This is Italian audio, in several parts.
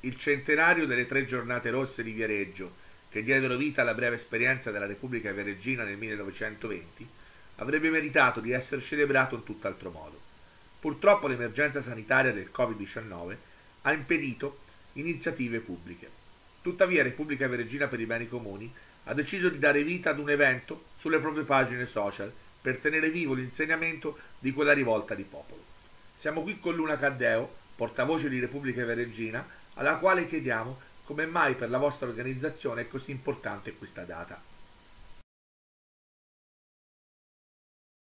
il centenario delle tre giornate rosse di Viareggio, che diedero vita alla breve esperienza della Repubblica Viareggina nel 1920, avrebbe meritato di essere celebrato in tutt'altro modo. Purtroppo l'emergenza sanitaria del Covid-19 ha impedito iniziative pubbliche. Tuttavia Repubblica Viareggina per i beni comuni ha deciso di dare vita ad un evento sulle proprie pagine social per tenere vivo l'insegnamento di quella rivolta di popolo. Siamo qui con Luna Caddeo, portavoce di Repubblica Viareggina, alla quale chiediamo come mai per la vostra organizzazione è così importante questa data.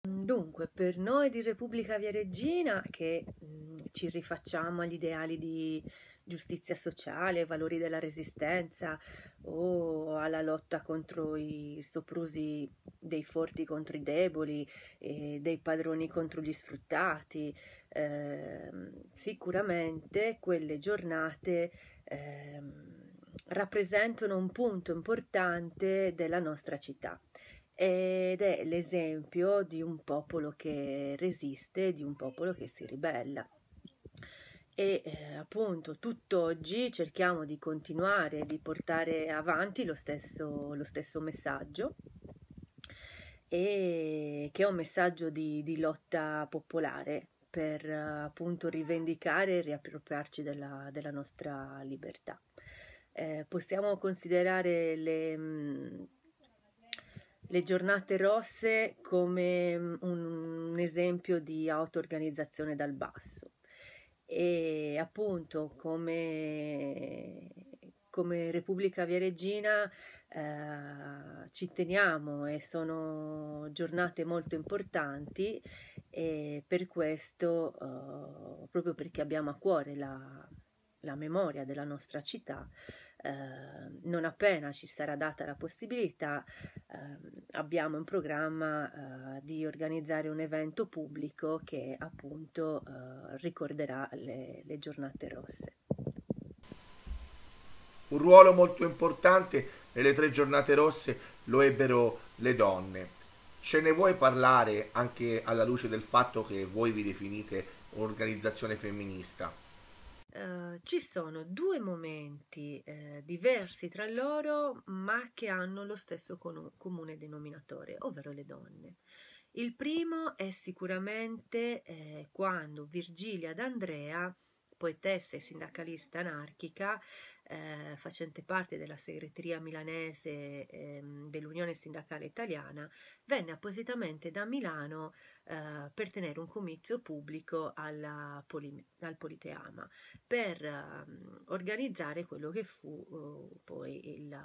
Dunque, per noi di Repubblica Via Regina, che mm, ci rifacciamo agli ideali di giustizia sociale, ai valori della resistenza o alla lotta contro i soprusi dei forti contro i deboli, dei padroni contro gli sfruttati. Eh, sicuramente quelle giornate eh, rappresentano un punto importante della nostra città ed è l'esempio di un popolo che resiste, di un popolo che si ribella e eh, appunto tutt'oggi cerchiamo di continuare di portare avanti lo stesso, lo stesso messaggio e che è un messaggio di, di lotta popolare per appunto rivendicare e riappropriarci della, della nostra libertà. Eh, possiamo considerare le, mm, le, giornate rosse come mm, un, un esempio di auto-organizzazione dal basso e appunto come, come Repubblica Via Regina eh, ci teniamo e sono giornate molto importanti e per questo, eh, proprio perché abbiamo a cuore la, la memoria della nostra città, Ehm, non appena ci sarà data la possibilità, eh, abbiamo in programma eh, di organizzare un evento pubblico che appunto eh, ricorderà le, le giornate rosse. Un ruolo molto importante nelle tre giornate rosse lo ebbero le donne. Ce ne vuoi parlare anche alla luce del fatto che voi vi definite un'organizzazione femminista? Ehm, ci sono due momenti eh, diversi tra loro, ma che hanno lo stesso comune denominatore, ovvero le donne. Il primo è sicuramente eh, quando Virgilia d'Andrea, poetessa e sindacalista anarchica, eh, facente parte della segreteria milanese eh, dell'Unione Sindacale Italiana, venne appositamente da Milano eh, per tenere un comizio pubblico Poli, al Politeama, per ehm, organizzare quello che fu oh, poi il,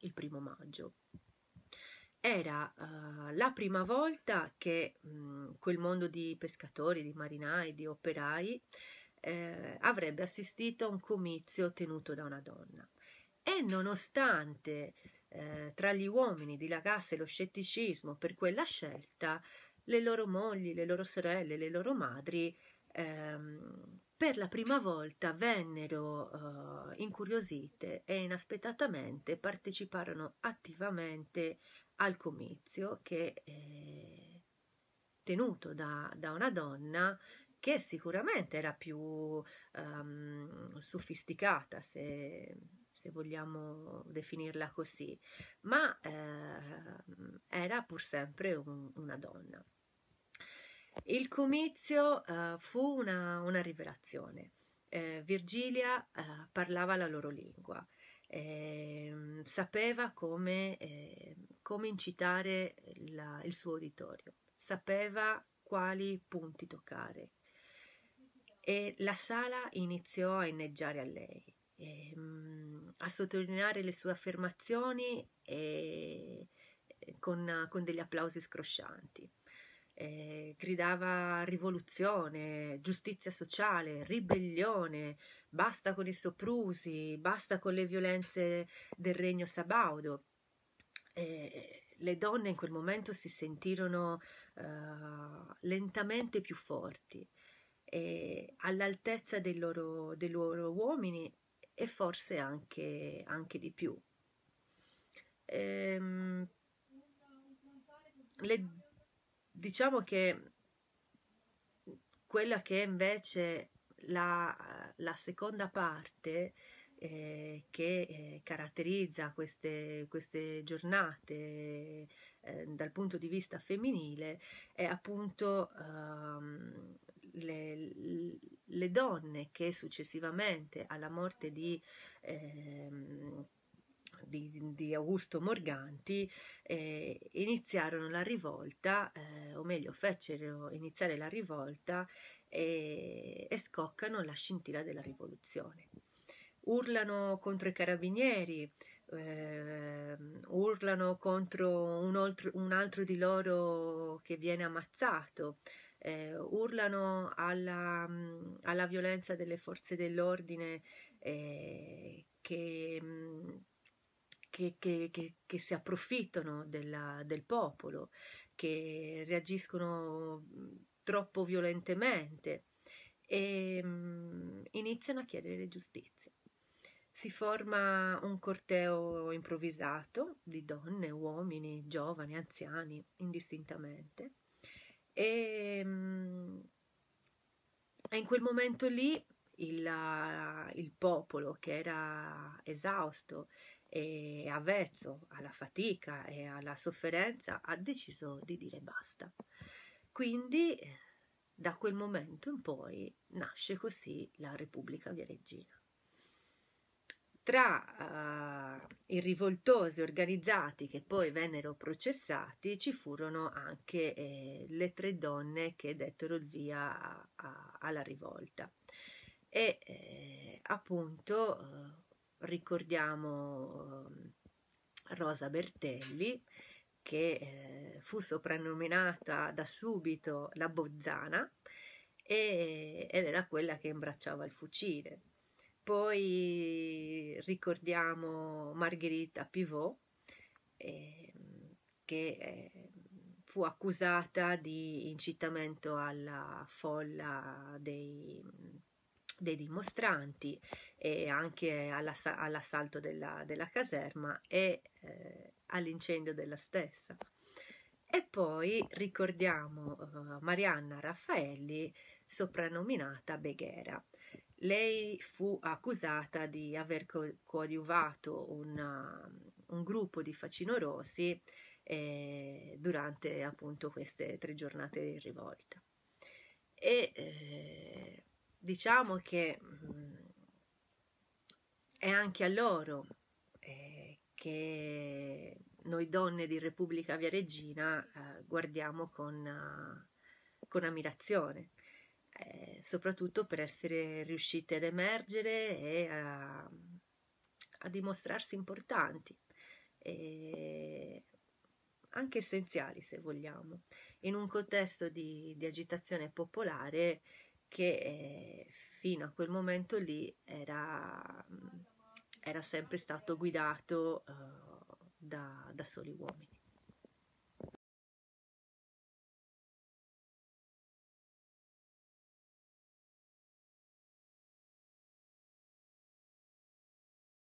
il primo maggio era uh, la prima volta che mh, mm, quel mondo di pescatori, di marinai, di operai eh, avrebbe assistito a un comizio tenuto da una donna. E nonostante eh, tra gli uomini dilagasse lo scetticismo per quella scelta, le loro mogli, le loro sorelle, le loro madri ehm, per la prima volta vennero eh, incuriosite e inaspettatamente parteciparono attivamente al comizio che eh, tenuto da, da una donna che sicuramente era più um, sofisticata, se, se, vogliamo definirla così, ma eh, era pur sempre un, una donna. Il comizio uh, fu una, una rivelazione. Eh, Virgilia eh, parlava la loro lingua, eh, sapeva come, eh, come incitare la, il suo uditorio, sapeva quali punti toccare, e la sala iniziò a inneggiare a lei, e, ehm, mh, a sottolineare le sue affermazioni e, eh, con, con, degli applausi scroscianti. Eh, gridava rivoluzione, giustizia sociale, ribellione, basta con i soprusi, basta con le violenze del regno sabaudo. Eh, le donne in quel momento si sentirono eh, lentamente più forti eh, all'altezza dei loro, dei loro, uomini e forse anche, anche di più. Ehm, le, diciamo che quella che è invece la, la seconda parte eh, che eh, caratterizza queste, queste giornate eh, dal punto di vista femminile è appunto ehm, le, le donne che successivamente alla morte di, eh, di, di Augusto Morganti eh, iniziarono la rivolta, eh, o meglio fecero iniziare la rivolta e, e scoccano la scintilla della rivoluzione. Urlano contro i carabinieri, eh, urlano contro un altro, un altro, di loro che viene ammazzato, eh, urlano alla, mm, alla, violenza delle forze dell'ordine eh, mm, che, che, che, che, si approfittano della, del popolo, che reagiscono mm, troppo violentemente e um, iniziano a chiedere giustizia. Si forma un corteo improvvisato di donne, uomini, giovani, anziani, indistintamente e, mm, e in quel momento lì il, ah, il popolo che era esausto e avvezzo alla fatica e alla sofferenza ha deciso di dire basta. Quindi da quel momento in poi nasce così la Repubblica Viareggina. Tra uh, i rivoltosi organizzati che poi vennero processati ci furono anche eh, le tre donne che dettero il via a, a, alla rivolta. E eh, appunto eh, ricordiamo eh, Rosa Bertelli che eh, fu soprannominata da subito la Bozzana e, ed era quella che imbracciava il fucile poi ricordiamo Margherita Pivot, eh, che eh, fu accusata di incitamento alla folla dei, dei dimostranti e anche all'ass- all'assalto della, della, caserma e eh, all'incendio della stessa. E poi ricordiamo eh, Marianna Raffaelli soprannominata Beghera. Lei fu accusata di aver coadiuvato una, um, un gruppo di facinorosi eh, durante appunto queste tre giornate di rivolta. E eh, diciamo che mh, mm, è anche a loro eh, che noi donne di Repubblica Via Regina eh, guardiamo con, uh, con ammirazione eh, soprattutto per essere riuscite ad emergere e a, a dimostrarsi importanti e anche essenziali se vogliamo, in un contesto di, di agitazione popolare che eh, fino a quel momento lì era, era sempre stato guidato uh, da, da soli uomini.